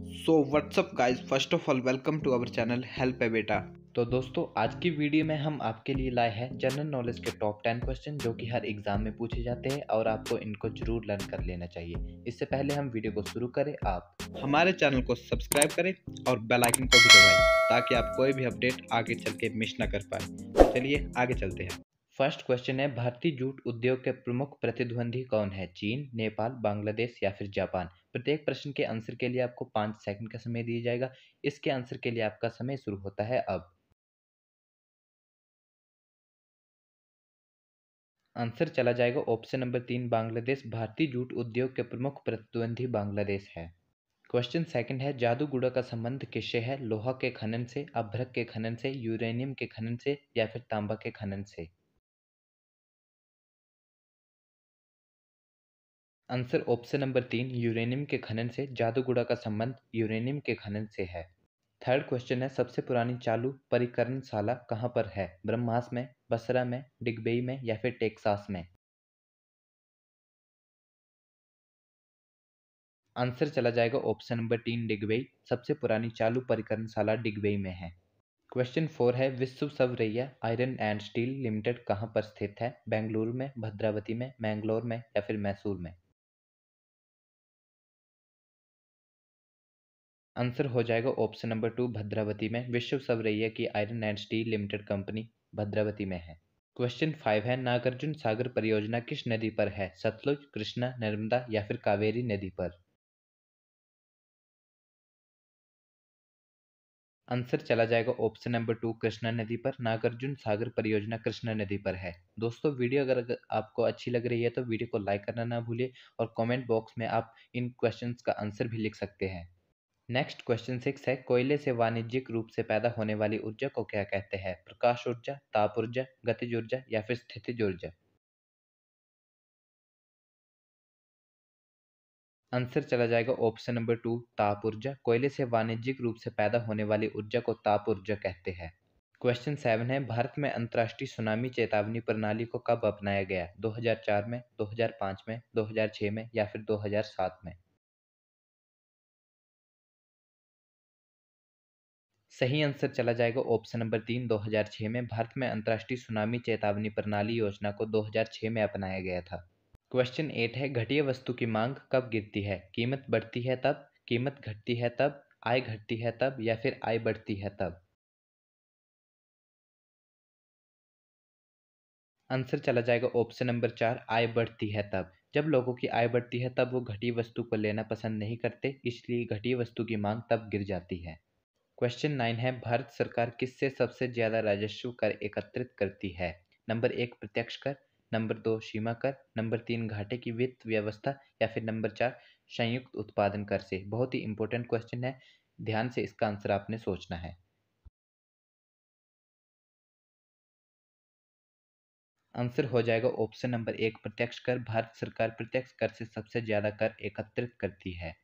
so what's up guys first of all welcome to our channel help a बेटा तो दोस्तों आज की वीडियो में हम आपके लिए लाए हैं जनरल नॉलेज के टॉप टेन क्वेश्चन जो कि हर एग्जाम में पूछे जाते हैं और आपको इनको जरूर लर्न कर लेना चाहिए इससे पहले हम वीडियो को शुरू करें आप हमारे चैनल को सब्सक्राइब करें और बेल आइकन को भी दबाएं ताकि आप कोई भी अपडेट आगे चल के मिस ना कर पाए चलिए आगे चलते हैं फर्स्ट क्वेश्चन है भारतीय जूट उद्योग के प्रमुख प्रतिद्वंदी कौन है चीन नेपाल बांग्लादेश या फिर जापान प्रत्येक प्रश्न के आंसर के लिए आपको पाँच सेकंड का समय दिया जाएगा इसके आंसर के लिए आपका समय शुरू होता है अब आंसर चला जाएगा ऑप्शन नंबर तीन बांग्लादेश भारतीय जूट उद्योग के प्रमुख प्रतिद्वंदी बांग्लादेश है क्वेश्चन सेकंड है जादूगुड़ा का संबंध किससे है लोहा के खनन से अभ्रक के खनन से यूरेनियम के खनन से या फिर तांबा के खनन से आंसर ऑप्शन नंबर तीन यूरेनियम के खनन से जादूगुड़ा का संबंध यूरेनियम के खनन से है थर्ड क्वेश्चन है सबसे पुरानी चालू परिकरणशाला कहाँ पर है ब्रह्मास में बसरा में डिगबेई में या फिर टेक्सास में आंसर चला जाएगा ऑप्शन नंबर तीन डिगबेई सबसे पुरानी चालू परिकरणशाला डिगबेई में है क्वेश्चन फोर है Visvesvaraya iron and steel limited कहाँ पर स्थित है बेंगलुरु में भद्रावती में मैंगलोर में या फिर मैसूर में आंसर हो जाएगा ऑप्शन नंबर टू भद्रावती में विश्व सवरैया की iron and steel limited company Bhadravati में है क्वेश्चन फाइव है नागार्जुन सागर परियोजना किस नदी पर है सतलुज कृष्णा नर्मदा या फिर कावेरी नदी पर आंसर चला जाएगा ऑप्शन नंबर टू कृष्णा नदी पर नागार्जुन सागर परियोजना कृष्णा नदी पर है दोस्तों वीडियो अगर आपको अच्छी लग रही है तो वीडियो को लाइक करना ना भूलिए और कमेंट बॉक्स में आप इन क्वेश्चंस का आंसर भी लिख सकते हैं नेक्स्ट क्वेश्चन सिक्स है कोयले से वाणिज्यिक रूप से पैदा होने वाली ऊर्जा को क्या कहते हैं प्रकाश ऊर्जा ताप ऊर्जा गतिज ऊर्जा या फिर स्थितिज ऊर्जा आंसर चला जाएगा ऑप्शन नंबर टू ताप ऊर्जा कोयले से वाणिज्यिक रूप से पैदा होने वाली ऊर्जा को ताप ऊर्जा कहते हैं क्वेश्चन सेवन है भारत में अंतर्राष्ट्रीय सुनामी चेतावनी प्रणाली को कब अपनाया गया 2004 में 2005 में 2006 में या फिर 2007 में सही आंसर चला जाएगा ऑप्शन नंबर तीन 2006 में भारत में अंतर्राष्ट्रीय सुनामी चेतावनी प्रणाली योजना को 2006 में अपनाया गया था क्वेश्चन एट है घटिया वस्तु की मांग कब गिरती है कीमत बढ़ती है तब कीमत घटती है तब आय घटती है तब या फिर आय बढ़ती है तब आंसर चला जाएगा ऑप्शन नंबर चार आय बढ़ती है तब जब लोगों की आय बढ़ती है तब वो घटी वस्तु को लेना पसंद नहीं करते इसलिए घटी वस्तु की मांग तब गिर जाती है क्वेश्चन नाइन है भारत सरकार किससे सबसे ज़्यादा राजस्व कर एकत्रित करती है नंबर एक प्रत्यक्ष कर नंबर दो सीमा कर नंबर तीन घाटे की वित्त व्यवस्था या फिर नंबर चार संयुक्त उत्पादन कर से बहुत ही इंपॉर्टेंट क्वेश्चन है ध्यान से इसका आंसर आपने सोचना है आंसर हो जाएगा ऑप्शन नंबर एक प्रत्यक्ष कर भारत सरकार प्रत्यक्ष कर से सबसे ज़्यादा कर एकत्रित करती है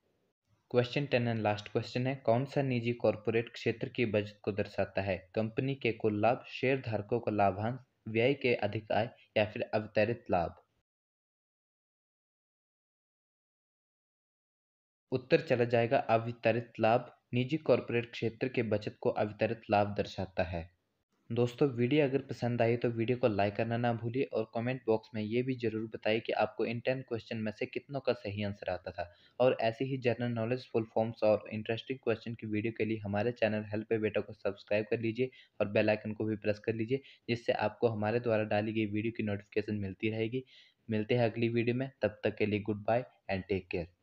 question ten and last question है कौन सा निजी कॉरपोरेट क्षेत्र की बचत को दर्शाता है कंपनी के कुल लाभ शेयर धारकों का लाभांश व्यय के अधिक आय या फिर अवतरित लाभ उत्तर चला जाएगा अवितरित लाभ निजी कॉरपोरेट क्षेत्र के बचत को अवितरित लाभ दर्शाता है दोस्तों वीडियो अगर पसंद आई तो वीडियो को लाइक करना ना भूलिए और कमेंट बॉक्स में ये भी ज़रूर बताइए कि आपको इन टेन क्वेश्चन में से कितनों का सही आंसर आता था और ऐसे ही जनरल नॉलेज फुल फॉर्म्स और इंटरेस्टिंग क्वेश्चन की वीडियो के लिए हमारे चैनल हेल्प बेटा को सब्सक्राइब कर लीजिए और बेलाइकन को भी प्रेस कर लीजिए जिससे आपको हमारे द्वारा डाली गई वीडियो की नोटिफिकेशन मिलती रहेगी मिलते हैं अगली वीडियो में तब तक के लिए goodbye and take care